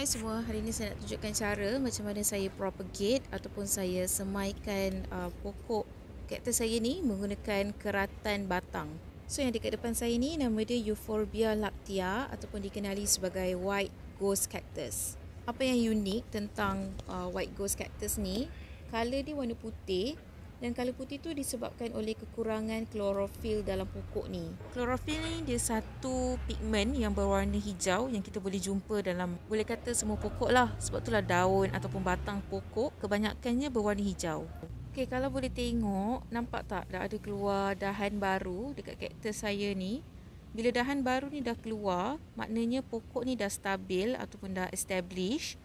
Hai semua, hari ini saya nak tunjukkan cara macam mana saya propagate ataupun saya semaikan uh, pokok kaktus saya ni menggunakan keratan batang. So yang dekat depan saya ni nama dia Euphorbia laptea ataupun dikenali sebagai white ghost cactus. Apa yang unik tentang uh, white ghost cactus ni, color dia warna putih dan kala putih tu disebabkan oleh kekurangan klorofil dalam pokok ni. Klorofil ni dia satu pigmen yang berwarna hijau yang kita boleh jumpa dalam boleh kata semua pokok lah. Sebab itulah daun ataupun batang pokok kebanyakannya berwarna hijau. Okey, kalau boleh tengok, nampak tak dah ada keluar dahan baru dekat kaktus saya ni. Bila dahan baru ni dah keluar, maknanya pokok ni dah stabil ataupun dah established.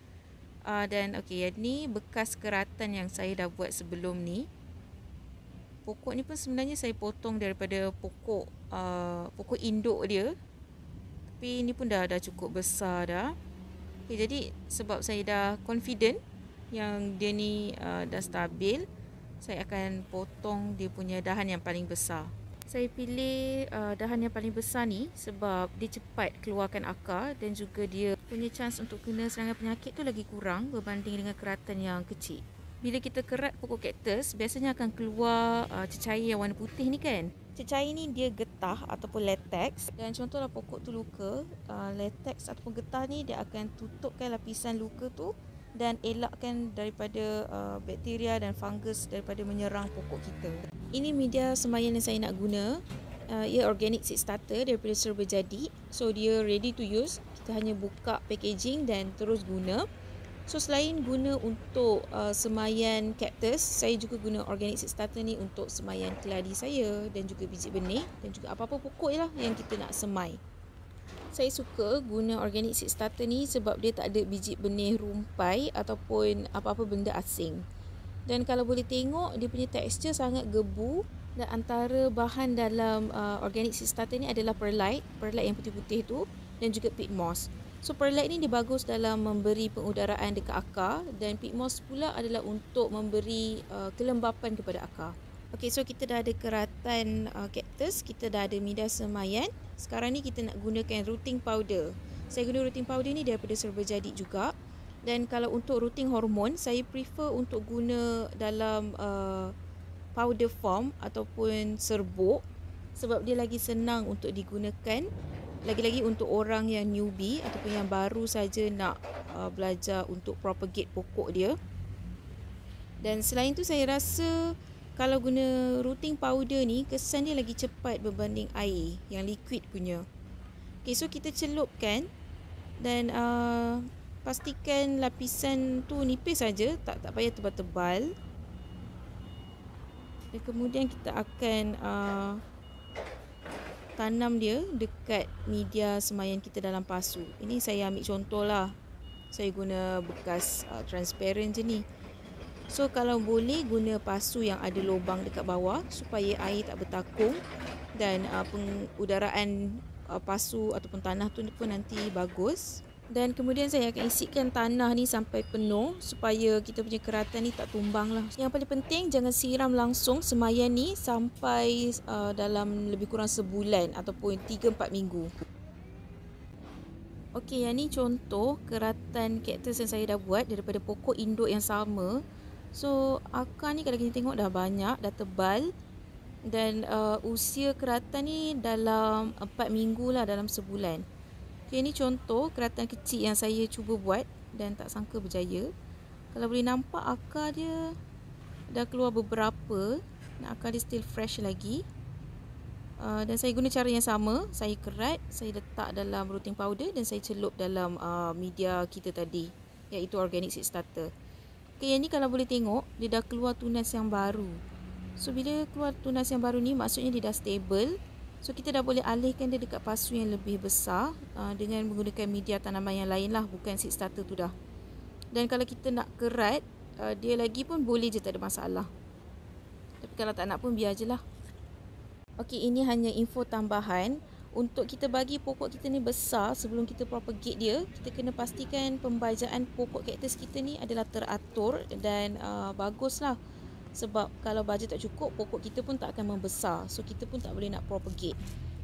Uh, ah, dan okey, ni bekas keratan yang saya dah buat sebelum ni pokok ni pun sebenarnya saya potong daripada pokok uh, pokok induk dia tapi ni pun dah dah cukup besar dah okay, jadi sebab saya dah confident yang dia ni uh, dah stabil saya akan potong dia punya dahan yang paling besar saya pilih uh, dahan yang paling besar ni sebab dia cepat keluarkan akar dan juga dia punya chance untuk kena serangan penyakit tu lagi kurang berbanding dengan keratan yang kecil bila kita kerat pokok kaktus biasanya akan keluar uh, cecair yang warna putih ni kan cecair ni dia getah ataupun latex dan contohlah pokok tu luka uh, latex ataupun getah ni dia akan tutupkan lapisan luka tu dan elakkan daripada uh, bakteria dan fungus daripada menyerang pokok kita ini media semayan yang saya nak guna uh, ia organic seed starter daripada serba jadi so dia ready to use kita hanya buka packaging dan terus guna So selain guna untuk uh, semayan cactus, saya juga guna organic seed starter ni untuk semayan keladi saya dan juga biji benih dan juga apa-apa pokok lah yang kita nak semai. Saya suka guna organic seed starter ni sebab dia tak ada biji benih rumpai ataupun apa-apa benda asing. Dan kalau boleh tengok, dia punya tekstur sangat gebu dan antara bahan dalam uh, organic seed starter ni adalah perlite, perlite yang putih-putih tu dan juga peat moss. Super light ni dia bagus dalam memberi pengudaraan dekat akar dan peat moss pula adalah untuk memberi uh, kelembapan kepada akar. Okey, so kita dah ada keratan uh, cactus, kita dah ada midas semayan. Sekarang ni kita nak gunakan rooting powder. Saya guna rooting powder ni daripada serba jadi juga. Dan kalau untuk rooting hormon, saya prefer untuk guna dalam uh, powder form ataupun serbuk sebab dia lagi senang untuk digunakan lagi-lagi untuk orang yang newbie ataupun yang baru saja nak uh, belajar untuk propagate pokok dia. Dan selain tu saya rasa kalau guna rooting powder ni kesan dia lagi cepat berbanding air yang liquid punya. Okay, so kita celupkan dan uh, pastikan lapisan tu nipis saja, tak tak payah tebal-tebal. Dan kemudian kita akan uh, tanam dia dekat media semayan kita dalam pasu. Ini saya ambil contoh lah. Saya guna bekas uh, transparent je ni. So kalau boleh guna pasu yang ada lubang dekat bawah supaya air tak bertakung dan uh, pengudaraan uh, pasu ataupun tanah tu pun nanti bagus. Dan kemudian saya akan isikan tanah ni sampai penuh supaya kita punya keratan ni tak tumbang lah. Yang paling penting jangan siram langsung semayan ni sampai uh, dalam lebih kurang sebulan ataupun 3-4 minggu. Okey, yang ni contoh keratan kaktus yang saya dah buat daripada pokok induk yang sama. So, akar ni kalau kita tengok dah banyak, dah tebal. Dan uh, usia keratan ni dalam 4 minggu lah dalam sebulan. Okay, ini contoh keratan kecil yang saya cuba buat dan tak sangka berjaya. Kalau boleh nampak akar dia dah keluar beberapa. Nak akar dia still fresh lagi. Uh, dan saya guna cara yang sama. Saya kerat, saya letak dalam rooting powder dan saya celup dalam uh, media kita tadi. Iaitu organic seed starter. Okay, yang ni kalau boleh tengok, dia dah keluar tunas yang baru. So, bila keluar tunas yang baru ni, maksudnya dia dah stable. So kita dah boleh alihkan dia dekat pasu yang lebih besar uh, dengan menggunakan media tanaman yang lain lah bukan seed starter tu dah. Dan kalau kita nak kerat uh, dia lagi pun boleh je tak ada masalah. Tapi kalau tak nak pun biar je lah. Okey ini hanya info tambahan. Untuk kita bagi pokok kita ni besar sebelum kita propagate dia, kita kena pastikan pembajaan pokok kaktus kita ni adalah teratur dan uh, baguslah. bagus lah sebab kalau baja tak cukup pokok kita pun tak akan membesar so kita pun tak boleh nak propagate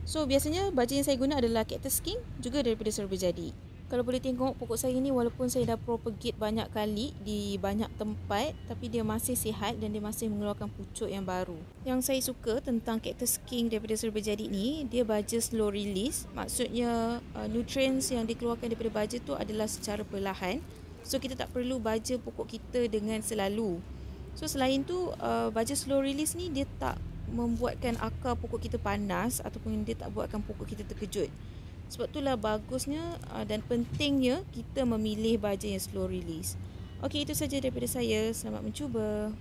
so biasanya baja yang saya guna adalah cactus king juga daripada serba jadi kalau boleh tengok pokok saya ni walaupun saya dah propagate banyak kali di banyak tempat tapi dia masih sihat dan dia masih mengeluarkan pucuk yang baru. Yang saya suka tentang cactus king daripada serba jadi ni dia baja slow release maksudnya uh, nutrients yang dikeluarkan daripada baja tu adalah secara perlahan so kita tak perlu baja pokok kita dengan selalu. So selain tu uh, baja slow release ni dia tak membuatkan akar pokok kita panas ataupun dia tak buatkan pokok kita terkejut. Sebab tu lah bagusnya uh, dan pentingnya kita memilih baja yang slow release. Okey itu saja daripada saya. Selamat mencuba.